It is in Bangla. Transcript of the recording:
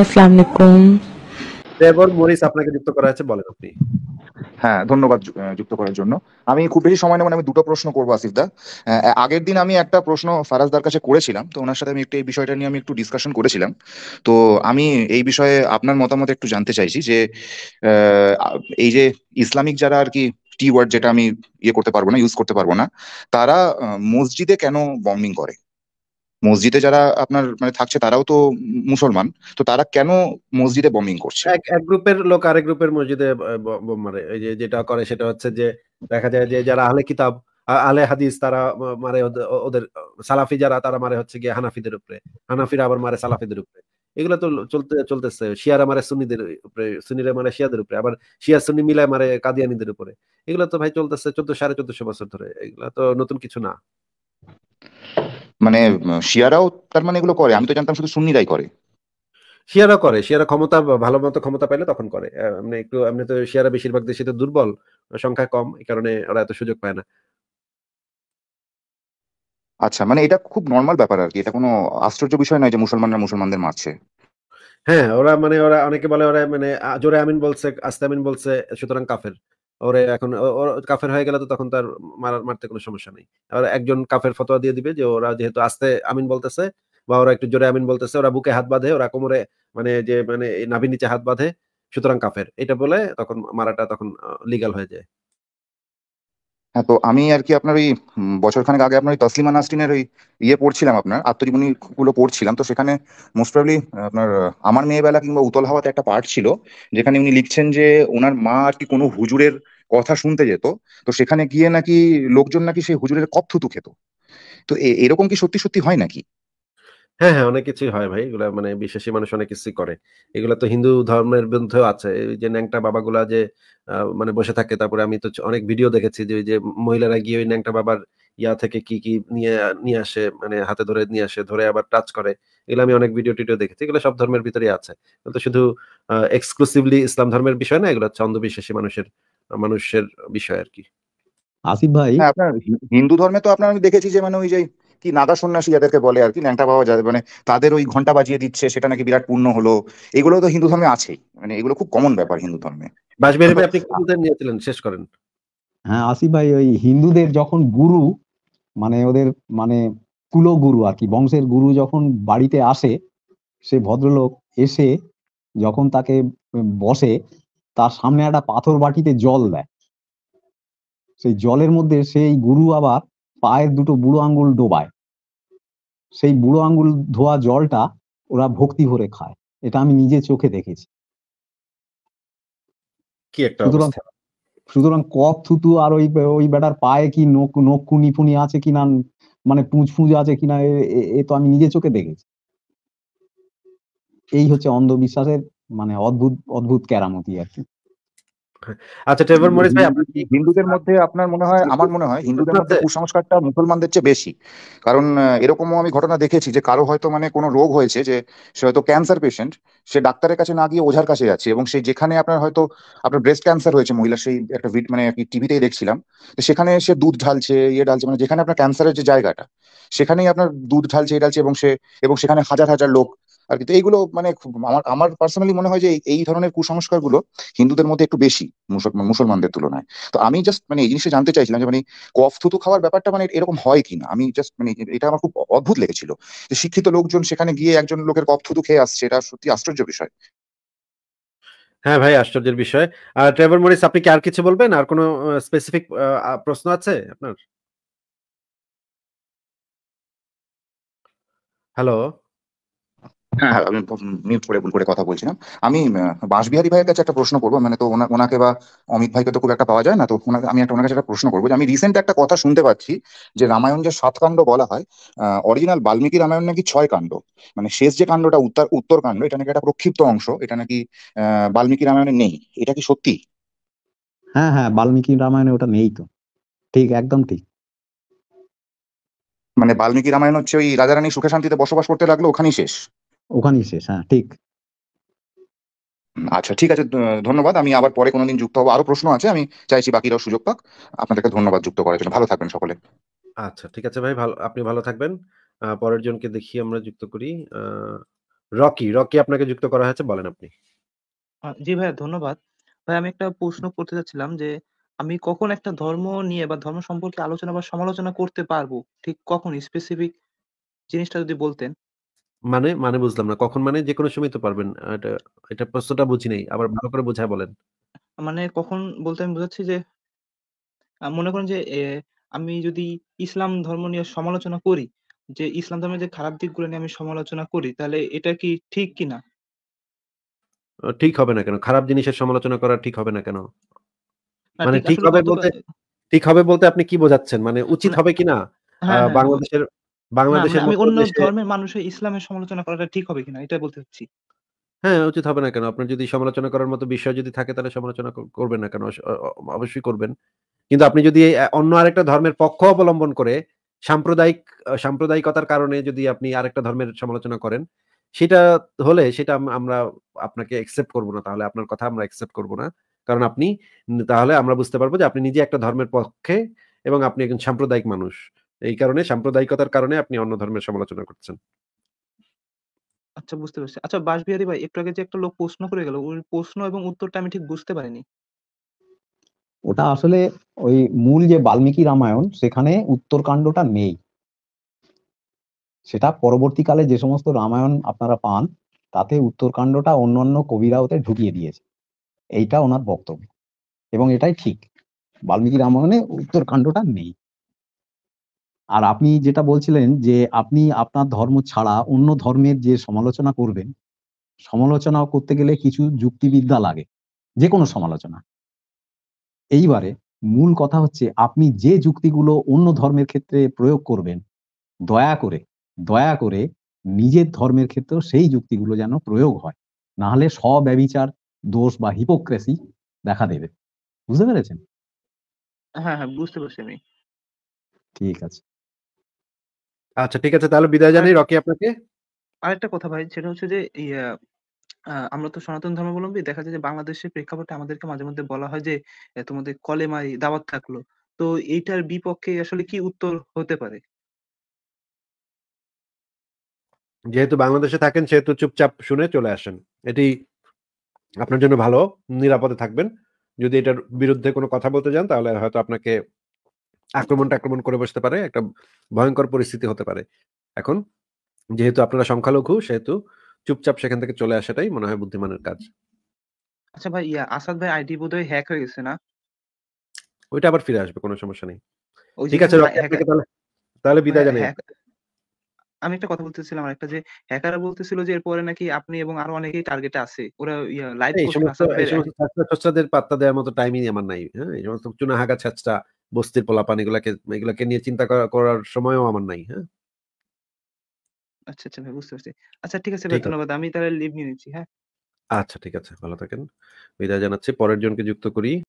আসসালামু আলাইকুম ট্রেভর মরিস আপনাকে যুক্ত করা আছে বলেন আপনি হ্যাঁ ধন্যবাদ যুক্ত করার জন্য আমি খুব বেশি সময় নেব আমি দুটো প্রশ্ন করবো আসিফদা আগের দিন আমি একটা প্রশ্ন ফারাজদার কাছে করেছিলাম তো ওনার সাথে আমি একটু এই বিষয়টা নিয়ে আমি একটু ডিসকাশন করেছিলাম তো আমি এই বিষয়ে আপনার মতামত একটু জানতে চাইছি যে এই যে ইসলামিক যারা আর কি টি ওয়ার্ড যেটা আমি ইয়ে করতে পারবো না ইউজ করতে পারবো না তারা মসজিদে কেন বম্বিং করে মসজিদে যারা আপনার মানে থাকছে তারাও তো মুসলমান তো তারা কেন মসজিদে বমিং করছে এক এক গ্রুপের লোক আরেক গ্রুপের মসজিদে মারে এই যে যেটা করে সেটা হচ্ছে যে দেখা যায় যে যারা আহলে কিতাব আলে হাদিস তারা মারে ওদের সালাফি যারা তারা মারে হচ্ছে গিয়ে হানাফিদের উপরে হানাফিরা আবার মারে সালাফিদের উপরে এগুলো তো চলতে চলতেছে শিয়ারা মারে সুনিদের উপরে সুনিরা মারে শিয়াদের উপরে আবার শিয়া সুনি মিলায় মারে কাদিয়ানিদের উপরে এগুলো তো ভাই চলতেছে চোদ্দ সাড়ে চোদ্দশো বছর ধরে এগুলো তো নতুন কিছু না মানে শিয়ারাও তার মানে এগুলো করে আমি তো জানতাম শুধু সুন্নিরাই করে শিয়ারা করে শিয়ারা ক্ষমতা ভালো মতো ক্ষমতা পাইলে তখন করে মানে একটু আপনি তো শিয়ারা বেশিরভাগ দেশে তো দুর্বল সংখ্যা কম এই কারণে ওরা এত সুযোগ পায় না আচ্ছা মানে এটা খুব নর্মাল ব্যাপার আর কি এটা কোনো আশ্চর্য বিষয় নয় যে মুসলমানরা মুসলমানদের মারছে হ্যাঁ ওরা মানে ওরা অনেকে বলে ওরা মানে জোরে আমিন বলছে আস্তে আমিন বলছে সুতরাং কাফের ওরে এখন কাফের হয়ে গেলে তো তখন তার মারার মারতে কোনো সমস্যা নেই আর একজন কাফের ফতোয়া দিয়ে দিবে যে ওরা যেহেতু আস্তে আমিন বলতেছে বা ওরা একটু জোরে আমিন বলতেছে ওরা বুকে হাত বাঁধে ওরা কোমরে মানে যে মানে নাভি নিচে হাত বাঁধে সুতরাং কাফের এটা বলে তখন মারাটা তখন লিগাল হয়ে যায় হ্যাঁ তো আমি আর কি আপনার ওই বছরখানেক আগে আপনার ওই তসলিমা নাসরিনের ওই ইয়ে পড়ছিলাম আপনার গুলো পড়ছিলাম তো সেখানে মোস্ট প্রবলি আপনার আমার মেয়েবেলা কিংবা উতল হাওয়াতে একটা পার্ট ছিল যেখানে উনি লিখছেন যে ওনার মা আর কি কোনো হুজুরের কথা শুনতে যেত তো সেখানে গিয়ে নাকি লোকজন নাকি সেই হুজুরের কপ থুতু খেত তো এরকম কি সত্যি সত্যি হয় নাকি হ্যাঁ, হ্যাঁ, অনেক কিছুই হয় ভাই। এগুলা মানে বিশ্বাসী মানুষ অনেক কিছুই করে। এগুলা তো হিন্দু ধর্মের মধ্যেও আছে। এই যে ন্যাংটা বাবাগুলা যে মানে বসে থাকে। তারপরে আমি তো অনেক ভিডিও দেখেছি যে ওই যে মহিলারা গিয়ে ওই ন্যাংটা বাবার ইয়া থেকে কি, কি নিয়ে নিয়ে আসে মানে হাতে ধরে নিয়ে আসে, ধরে আবার টাচ করে। এগুলো আমি অনেক ভিডিও-টিডিও দেখেছি। এগুলো সব ধর্মের ভিতরেই আছে। তো শুধু আহ এক্সক্লুসিভলি ইসলাম ধর্মের বিষয় না। এগুলো হচ্ছে অন্ধবিশ্বাসী মানুষের মানুষের বিষয় কি আসিফ ভাই হ্যাঁ, আপনার হিন্দু ধর্মে তো আপনার আমি দেখেছি যে মানে ওই যে কি নাগা সন্ন্যাসী যাদেরকে বলে আর কি ন্যাংটা বাবা যাদের মানে তাদের ওই ঘন্টা বাজিয়ে দিচ্ছে সেটা নাকি বিরাট পূর্ণ হলো এগুলো তো হিন্দু ধর্মে আছেই মানে এগুলো খুব কমন ব্যাপার হিন্দু ধর্মে আচ্ছা, আপনি নিয়েছিলেন শেষ করেন হ্যাঁ আসিফ ভাই ওই হিন্দুদের যখন গুরু মানে ওদের মানে গুরু আর কি বংশের গুরু যখন বাড়িতে আসে সে ভদ্রলোক এসে যখন তাকে বসে তার সামনে একটা পাথর বাটিতে জল দেয় সেই জলের মধ্যে সেই গুরু আবার পায়ের দুটো বুড়ো আঙ্গুল ডোবায় সেই বুড়ো আঙ্গুল ধোয়া জলটা ওরা ভক্তি ভরে খায় এটা আমি নিজে চোখে দেখেছি সুতরাং কফ কপ থুতু আর ওই ওই বেটার পায়ে কি নখ নখ ফুনি আছে কিনা মানে পুঁজ ফুঁজ আছে কিনা এ তো আমি নিজে চোখে দেখেছি এই হচ্ছে অন্ধবিশ্বাসের মানে অদ্ভুত অদ্ভুত কেরামতি আর কি আচ্ছা ট্রেভর মরিস ভাই হিন্দুদের মধ্যে আপনার মনে হয় আমার মনে হয় হিন্দুদের মধ্যে কুসংস্কারটা মুসলমানদের চেয়ে বেশি কারণ এরকমও আমি ঘটনা দেখেছি যে কারো হয়তো মানে কোনো রোগ হয়েছে যে সে হয়তো ক্যান্সার পেশেন্ট সে ডাক্তারের কাছে না গিয়ে ওঝার কাছে যাচ্ছে এবং সেই যেখানে আপনার হয়তো আপনার ব্রেস্ট ক্যান্সার হয়েছে মহিলা সেই একটা ভিট মানে টিভিতেই দেখছিলাম তো সেখানে সে দুধ ঢালছে ইয়ে ঢালছে মানে যেখানে আপনার ক্যান্সারের যে জায়গাটা সেখানেই আপনার দুধ ঢালছে এ ঢালছে এবং সে এবং সেখানে হাজার হাজার লোক আর কিন্তু এইগুলো মানে আমার আমার পার্সোনালি মনে হয় যে এই ধরনের কুসংস্কারগুলো হিন্দুদের মধ্যে একটু বেশি মুসলমানদের তুলনায় তো আমি জাস্ট মানে এই জিনিসটা জানতে চাইছিলাম যে মানে কফ থুতু খাওয়ার ব্যাপারটা মানে এরকম হয় কিনা আমি জাস্ট মানে এটা আমার খুব অদ্ভুত লেগেছিল যে শিক্ষিত লোকজন সেখানে গিয়ে একজন লোকের কফ থুতু খেয়ে আসছে এটা সত্যি আশ্চর্য বিষয় হ্যাঁ ভাই আশ্চর্যের বিষয় আর ট্রেভর মরিস আপনি কি আর কিছু বলবেন আর কোনো স্পেসিফিক প্রশ্ন আছে আপনার হ্যালো হ্যাঁ, হ্যাঁ আমি মিউট করে ভুল করে কথা বলছিলাম আমি বাঁশবিহারী ভাইয়ের কাছে একটা প্রশ্ন করবো মানে তো ওনাকে বা অমিত ভাইকে তো খুব একটা পাওয়া যায় না তো ওনাকে আমি একটা ওনার কাছে একটা প্রশ্ন করবো যে আমি রিসেন্ট একটা কথা শুনতে পাচ্ছি যে রামায়ণ যে সাত কাণ্ড বলা হয় অরিজিনাল বাল্মীকি রামায়ণ নাকি ছয় কাণ্ড মানে শেষ যে কাণ্ডটা উত্তর উত্তর কাণ্ড এটা নাকি একটা প্রক্ষিপ্ত অংশ এটা নাকি আহ বাল্মীকি রামায়ণে নেই এটা কি সত্যি হ্যাঁ হ্যাঁ বাল্মীকি রামায়ণে ওটা নেই তো ঠিক একদম ঠিক মানে বাল্মীকি রামায়ণ হচ্ছে ওই রাজা রানী সুখে শান্তিতে বসবাস করতে লাগলো ওখানেই শেষ ওখানেই শেষ হ্যাঁ ঠিক আচ্ছা ঠিক আছে ধন্যবাদ আমি আবার পরে কোনোদিন যুক্ত হবো আরো প্রশ্ন আছে আমি চাইছি বাকিরাও সুযোগ পাক আপনাদেরকে ধন্যবাদ যুক্ত করার জন্য ভালো থাকবেন সকলে আচ্ছা ঠিক আছে ভাই ভালো আপনি ভালো থাকবেন পরের জনকে দেখি আমরা যুক্ত করি রকি রকি আপনাকে যুক্ত করা হয়েছে বলেন আপনি জি ভাই ধন্যবাদ ভাই আমি একটা প্রশ্ন করতে চাচ্ছিলাম যে আমি কখন একটা ধর্ম নিয়ে বা ধর্ম সম্পর্কে আলোচনা বা সমালোচনা করতে পারবো ঠিক কখন স্পেসিফিক জিনিসটা যদি বলতেন মানে মানে বুঝলাম না। কখন মানে যেকোনো সময় তো পারবেন। এটা এটা প্রশ্নটা বুঝি নাই। আবার ভালো করে বোঝায় বলেন। মানে কখন বলতে আমি বোঝাচ্ছি যে মনে করেন যে আমি যদি ইসলাম ধর্ম নিয়ে সমালোচনা করি, যে ইসলাম ধর্মের যে খারাপ দিকগুলো নিয়ে আমি সমালোচনা করি, তাহলে এটা কি ঠিক কিনা? না ঠিক হবে না কেন? খারাপ জিনিসের সমালোচনা করা ঠিক হবে না কেন? মানে ঠিক হবে বলতে ঠিক হবে বলতে আপনি কি বোঝাচ্ছেন? মানে উচিত হবে কিনা? হ্যাঁ, হ্যাঁ, বাংলাদেশের বাংলাদেশের মানে আমি অন্য ধর্মের মানুষের ইসলামের সমালোচনা করাটা ঠিক হবে কিনা এটা বলতে চাচ্ছি। হ্যাঁ, উচিত হবে না কেন? আপনার যদি সমালোচনা করার মতো বিষয় যদি থাকে তাহলে সমালোচনা করবেন না কেন? অবশ্যই করবেন। কিন্তু আপনি যদি অন্য আরেকটা ধর্মের পক্ষ অবলম্বন করে সাম্প্রদায়িক আ সাম্প্রদায়িকতার কারণে যদি আপনি আরেকটা ধর্মের সমালোচনা করেন, সেটা হলে সেটা আমরা আপনাকে অ্যাকসেপ্ট করব না। তাহলে আপনার কথা আমরা অ্যাকসেপ্ট করব না। কারণ আপনি তাহলে আমরা বুঝতে পারবো যে আপনি নিজে একটা ধর্মের পক্ষে এবং আপনি একজন সাম্প্রদায়িক মানুষ। এই কারণে সাম্প্রদায়িকতার কারণে আপনি অন্য ধর্মের সমালোচনা করছেন আচ্ছা বুঝতে পারছি আচ্ছা বাসবিহারী ভাই একটু আগে যে একটা লোক প্রশ্ন করে গেল ওই প্রশ্ন এবং উত্তরটা আমি ঠিক বুঝতে পারিনি ওটা আসলে ওই মূল যে বাল্মীকি রামায়ণ সেখানে উত্তরকাণ্ডটা নেই সেটা পরবর্তীকালে যে সমস্ত রামায়ণ আপনারা পান তাতে উত্তরকাণ্ডটা অন্য কবিরা ওতে ঢুকিয়ে দিয়েছে এইটা ওনার বক্তব্য এবং এটাই ঠিক বাল্মীকি রামায়ণে উত্তরকাণ্ডটা নেই আর আপনি যেটা বলছিলেন যে আপনি আপনার ধর্ম ছাড়া অন্য ধর্মের যে সমালোচনা করবেন সমালোচনা করতে গেলে কিছু যুক্তিবিদ্যা লাগে যে কোনো সমালোচনা এইবারে মূল কথা হচ্ছে আপনি যে যুক্তিগুলো অন্য ধর্মের ক্ষেত্রে প্রয়োগ করবেন দয়া করে দয়া করে নিজের ধর্মের ক্ষেত্রেও সেই যুক্তিগুলো যেন প্রয়োগ হয় না হলে সব্যবিচার দোষ বা হিপোক্রেসি দেখা দেবে বুঝতে পেরেছেন হ্যাঁ হ্যাঁ বুঝতে পারছি আমি ঠিক আছে আচ্ছা ঠিক আছে তাহলে বিদায় জানাই রকি আপনাকে আরেকটা কথা ভাই সেটা হচ্ছে যে আহ, আমরা তো সনাতন ধর্মাবলম্বী দেখা যায় যে বাংলাদেশের প্রেক্ষাপটে আমাদেরকে মাঝে মধ্যে বলা হয় যে তোমাদের কলেমাই দাওয়াত থাকলো তো এইটার বিপক্ষে আসলে কি উত্তর হতে পারে যেহেতু বাংলাদেশে থাকেন সেহেতু চুপচাপ শুনে চলে আসেন এটি আপনার জন্য ভালো নিরাপদে থাকবেন যদি এটার বিরুদ্ধে কোনো কথা বলতে যান তাহলে হয়তো আপনাকে আক্রমণ টাক্রমণ করে বসতে পারে একটা ভয়ঙ্কর পরিস্থিতি হতে পারে এখন যেহেতু আপনারা সংখ্যালঘু সেহেতু চুপচাপ সেখান থেকে চলে আসাটাই মনে হয় বুদ্ধিমানের কাজ আচ্ছা ভাই ইয়া আসাদ ভাই আইডি বোধ হয় হ্যাক হয়ে গেছে না ওইটা আবার ফিরে আসবে কোনো সমস্যা নেই ঠিক আছে তাহলে মানে বিদায় জানাই আমি একটা কথা বলতেছিলাম একটা যে হ্যাকাররা বলতেছিল যে এরপরে নাকি আপনি এবং আরো অনেকেই টার্গেটে আছে ওরা লাইভ পোস্ট পাত্তা দেওয়ার মতো টাইমই আমার নাই হ্যাঁ এই সমস্ত চুনা হাগা ছাচটা বস্তির পোলাপান এগুলাকে এগুলাকে নিয়ে চিন্তা করার সময়ও আমার নাই হ্যাঁ আচ্ছা আচ্ছা ভাই বুঝতে পারছি আচ্ছা ঠিক আছে ভাই ধন্যবাদ আমি তাহলে লিভ নিয়ে নিচ্ছি হ্যাঁ আচ্ছা ঠিক আছে ভালো থাকেন বিদায় জানাচ্ছি পরের জনকে যুক্ত করি